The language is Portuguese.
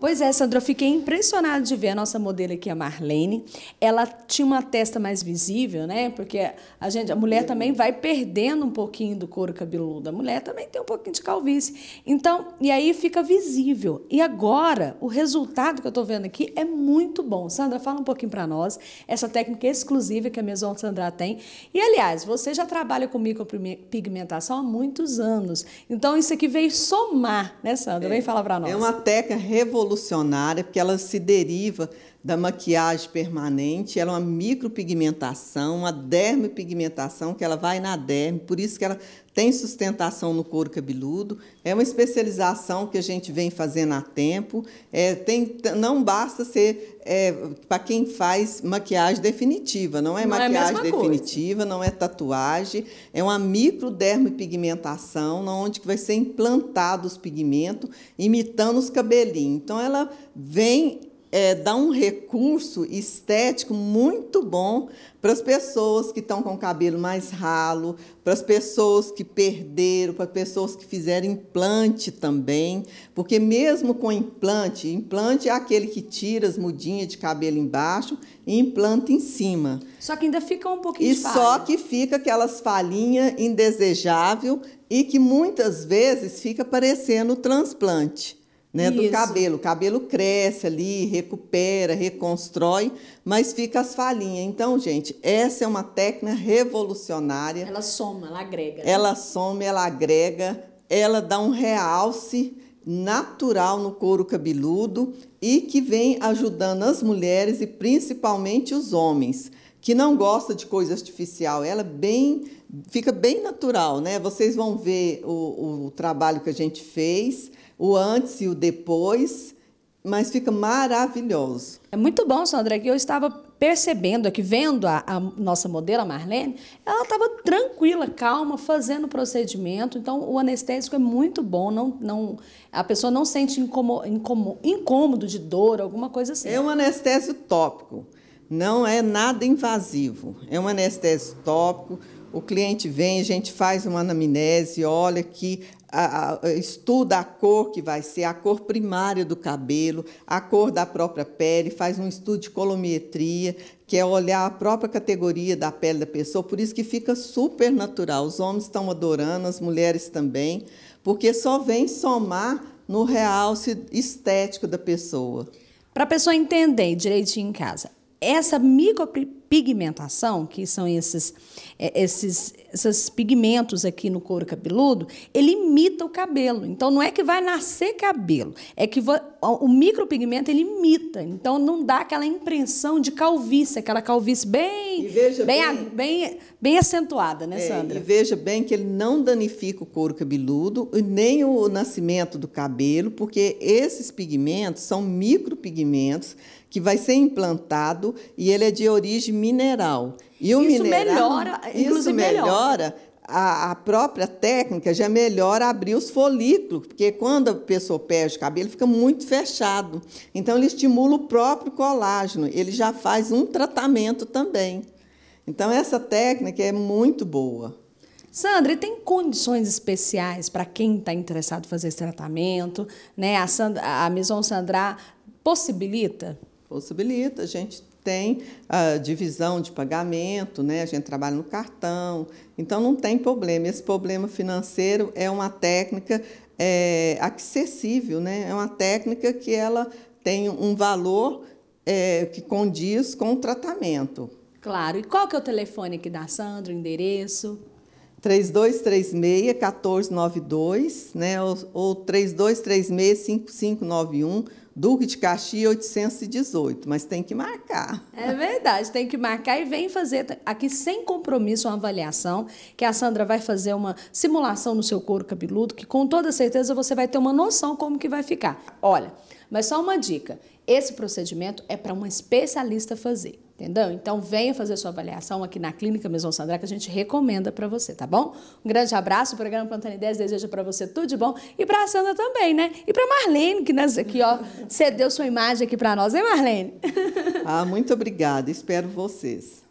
Pois é, Sandra, eu fiquei impressionada de ver a nossa modelo aqui, a Marlene. Ela tinha uma testa mais visível, né? Porque a gente, a mulher também vai perdendo um pouquinho do couro cabeludo. A mulher também tem um pouquinho de calvície. Então, e aí fica visível. E agora, o resultado que eu estou vendo aqui é muito bom. Sandra, fala um pouquinho para nós essa técnica exclusiva que a Maison Sandra tem. E aliás, você já trabalha com micropigmentação há muitos anos. Então, isso aqui veio somar, né, Sandra? Vem é. falar para nós. É uma técnica revolucionária revolucionária, porque ela se deriva da maquiagem permanente, ela é uma micropigmentação, uma dermopigmentação que ela vai na derme, por isso que ela tem sustentação no couro cabeludo, é uma especialização que a gente vem fazendo há tempo. É, tem, não basta ser é, para quem faz maquiagem definitiva, não é não é maquiagem é definitiva, coisa. não é tatuagem, é uma microdermopigmentação, onde vai ser implantado os pigmentos, imitando os cabelinhos. Então ela vem é, dá um recurso estético muito bom para as pessoas que estão com o cabelo mais ralo, para as pessoas que perderam, para as pessoas que fizeram implante também, porque mesmo com implante, implante é aquele que tira as mudinhas de cabelo embaixo e implanta em cima. Só que ainda fica um pouquinho e de só que fica aquelas falhinhas indesejável e que muitas vezes fica parecendo transplante né, do cabelo. O cabelo cresce ali, recupera, reconstrói, mas fica as falhinhas. Então, gente, essa é uma técnica revolucionária. Ela soma, ela agrega. Né? Ela soma, ela agrega, ela dá um realce natural no couro cabeludo e que vem ajudando as mulheres e principalmente os homens que não gosta de coisa artificial, ela é bem fica bem natural, né? Vocês vão ver o, o trabalho que a gente fez, o antes e o depois, mas fica maravilhoso. É muito bom, Sandra, que eu estava percebendo aqui, vendo a, a, nossa modelo, a Marlene, ela estava tranquila, calma, fazendo o procedimento. Então, o anestésico é muito bom, não, não, a pessoa não sente incomo, incomo, incômodo de dor, alguma coisa assim. É um anestésico tópico. Não é nada invasivo, é um anestésico tópico. O cliente vem, a gente faz uma anamnese, olha que a, a, estuda a cor que vai ser, a cor primária do cabelo, a cor da própria pele, faz um estudo de colometria, que é olhar a própria categoria da pele da pessoa, por isso que fica super natural. Os homens estão adorando, as mulheres também, porque só vem somar no realce estético da pessoa. Para a pessoa entender direitinho em casa, essa micro pigmentação, que são esses, é, esses, esses pigmentos aqui no couro cabeludo, ele imita o cabelo. Então, não é que vai nascer cabelo, é que o micropigmento ele imita. Então, não dá aquela impressão de calvície, aquela calvície bem, bem, bem, bem, bem, acentuada, né, Sandra? É, e veja bem que ele não danifica o couro cabeludo nem o nascimento do cabelo, porque esses pigmentos são micropigmentos que vai ser implantado e ele é de origem mineral. E o isso mineral, melhora, isso melhora, melhora a, a, própria técnica já melhora abrir os folículos, porque quando a pessoa perde o cabelo, fica muito fechado. Então, ele estimula o próprio colágeno, ele já faz um tratamento também. Então, essa técnica é muito boa. Sandra, e tem condições especiais para quem está interessado em fazer esse tratamento? Né? A, Sandra, a Maison Sandra possibilita? Possibilita, a gente tem a ah, divisão de pagamento, né? a gente trabalha no cartão, então não tem problema. Esse problema financeiro é uma técnica é, acessível, né? é uma técnica que ela tem um valor é, que condiz com o tratamento. Claro. E qual que é o telefone aqui da Sandra, o endereço? 3236 1492, né, ou, ou 3236 5591, Duque de Caxias 818, mas tem que marcar. É verdade, tem que marcar e vem fazer aqui sem compromisso uma avaliação, que a Sandra vai fazer uma simulação no seu couro cabeludo, que com toda certeza você vai ter uma noção como que vai ficar. Olha, mas só uma dica, esse procedimento é para uma especialista fazer. Entendeu? Então venha fazer sua avaliação aqui na Clínica Maison Sandra que a gente recomenda para você, tá bom? Um grande abraço, o programa Plantando Ideias deseja para você tudo de bom e para a Sandra também, né? E para Marlene, que nós aqui, ó, cedeu sua imagem aqui para nós, hein, Marlene? ah, muito obrigada, espero vocês.